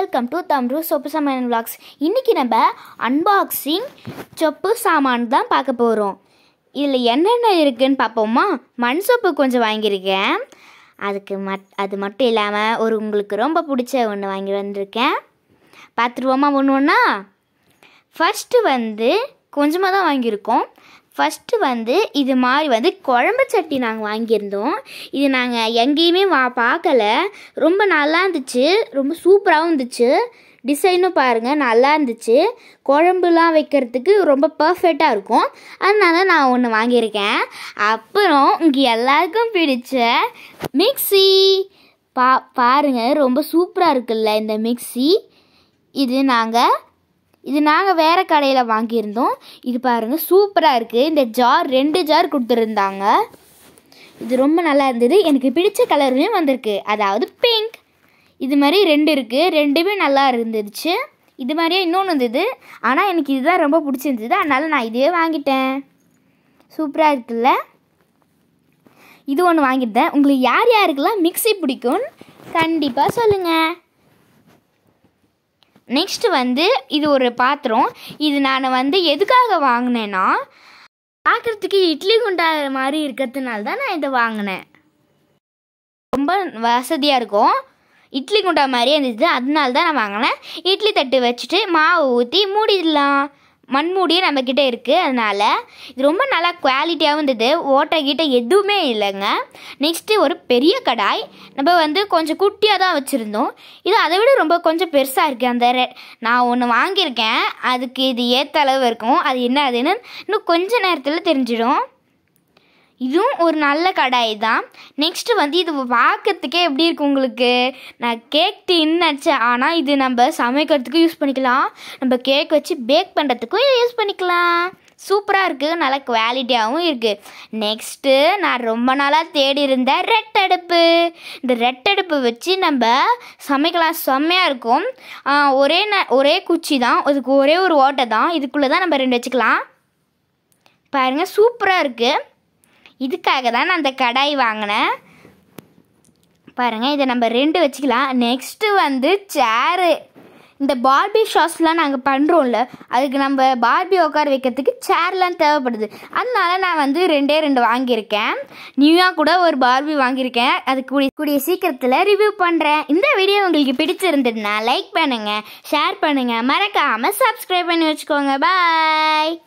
welcome to தம்ரு சொப்பு சாமான் vlogs இன்றைக்கி நம்ம அன்பாக்சிங் சொப்பு சாமான் தான் பார்க்க போகிறோம் இதில் என்னென்ன இருக்குதுன்னு பார்ப்போமா மண் சொப்பு கொஞ்சம் வாங்கியிருக்கேன் அதுக்கு மட் அது மட்டும் இல்லாமல் ஒரு உங்களுக்கு ரொம்ப பிடிச்ச ஒன்று வாங்கி வந்திருக்கேன் பார்த்துருவோமா ஒன்று ஒன்றா ஃபஸ்ட்டு வந்து கொஞ்சமாக தான் வாங்கியிருக்கோம் ஃபஸ்ட்டு வந்து இது மாதிரி வந்து குழம்பு சட்டி நாங்கள் வாங்கியிருந்தோம் இது நாங்கள் எங்கேயுமே வா பார்க்கல ரொம்ப நல்லா இருந்துச்சு ரொம்ப சூப்பராகவும் இருந்துச்சு டிசைனும் பாருங்கள் நல்லா இருந்துச்சு குழம்புலாம் வைக்கிறதுக்கு ரொம்ப பர்ஃபெக்டாக இருக்கும் அதனால நான் ஒன்று வாங்கியிருக்கேன் அப்புறம் இங்கே எல்லாருக்கும் பிடிச்ச மிக்சி பா பாருங்கள் ரொம்ப சூப்பராக இருக்குல்ல இந்த மிக்சி இது நாங்கள் இது நாங்கள் வேறு கடையில் வாங்கியிருந்தோம் இது பாருங்கள் சூப்பராக இருக்குது இந்த ஜார் ரெண்டு ஜார் கொடுத்துருந்தாங்க இது ரொம்ப நல்லா இருந்தது எனக்கு பிடிச்ச கலருமே வந்திருக்கு அதாவது பிங்க் இது மாதிரி ரெண்டு இருக்குது ரெண்டுமே நல்லா இருந்துச்சு இது மாதிரியே இன்னொன்று இருந்தது ஆனால் எனக்கு இதுதான் ரொம்ப பிடிச்சிருந்தது அதனால் நான் இதையே வாங்கிட்டேன் சூப்பராக இருக்குல்ல இது ஒன்று வாங்கியிருந்தேன் உங்களுக்கு யார் யாருக்கெல்லாம் மிக்சி பிடிக்கும் கண்டிப்பாக சொல்லுங்கள் நெக்ஸ்ட்டு வந்து இது ஒரு பாத்திரம் இது நான் வந்து எதுக்காக வாங்கினேன்னா பார்க்குறதுக்கு இட்லி குண்டா மாதிரி இருக்கிறதுனால தான் நான் இதை வாங்கினேன் ரொம்ப வசதியாக இருக்கும் இட்லி குண்டா மாதிரி இருந்துச்சு அதனால தான் நான் வாங்கினேன் இட்லி தட்டு வச்சுட்டு மாவு ஊற்றி மூடிடலாம் மண்மூடியே நம்மக்கிட்ட இருக்குது அதனால் இது ரொம்ப நல்லா குவாலிட்டியாகவும் இருந்தது ஓட்டை கிட்டே எதுவுமே இல்லைங்க நெக்ஸ்ட்டு ஒரு பெரிய கடாய் நம்ம வந்து கொஞ்சம் குட்டியாக தான் வச்சுருந்தோம் இது அதை விட ரொம்ப கொஞ்சம் பெருசாக இருக்குது அந்த நான் ஒன்று வாங்கியிருக்கேன் அதுக்கு இது ஏற்ற அளவு இருக்கும் அது என்ன அதுன்னு இன்னும் கொஞ்ச நேரத்தில் தெரிஞ்சிடும் இதுவும் ஒரு நல்ல கடாய் தான் நெக்ஸ்ட்டு வந்து இது பார்க்கறதுக்கே எப்படி இருக்கு உங்களுக்கு நான் கேக் டீன்னு நினச்சேன் ஆனால் இது நம்ம சமைக்கிறதுக்கும் யூஸ் பண்ணிக்கலாம் நம்ம கேக் வச்சு பேக் பண்ணுறதுக்கும் யூஸ் பண்ணிக்கலாம் சூப்பராக இருக்குது நல்ல குவாலிட்டியாகவும் இருக்குது நெக்ஸ்ட்டு நான் ரொம்ப நாளாக தேடி இருந்த ரெட் அடுப்பு இந்த ரெட் அடுப்பு வச்சு நம்ம சமைக்கலாம் செம்மையாக இருக்கும் ஒரே ந ஒரே குச்சி தான் இதுக்கு ஒரே ஒரு ஓட்டை தான் இதுக்குள்ளே தான் நம்ம ரெண்டு வச்சுக்கலாம் பாருங்கள் சூப்பராக இருக்குது இதுக்காக தான் நான் அந்த கடாய் வாங்கினேன் பாருங்கள் இதை நம்ம ரெண்டு வச்சுக்கலாம் நெக்ஸ்ட்டு வந்து சேரு இந்த பார்பி ஷாஸ்லாம் நாங்கள் பண்ணுறோம்ல அதுக்கு நம்ம பார்பி உட்கார வைக்கிறதுக்கு சேர்லாம் தேவைப்படுது அதனால நான் வந்து ரெண்டே ரெண்டு வாங்கியிருக்கேன் நியூயாக கூட ஒரு பார்பி வாங்கியிருக்கேன் அது கூடிய கூடிய சீக்கிரத்தில் ரிவ்யூ பண்ணுறேன் இந்த வீடியோ உங்களுக்கு பிடிச்சிருந்ததுன்னா லைக் பண்ணுங்கள் ஷேர் பண்ணுங்கள் மறக்காமல் சப்ஸ்கிரைப் பண்ணி வச்சுக்கோங்க பாய்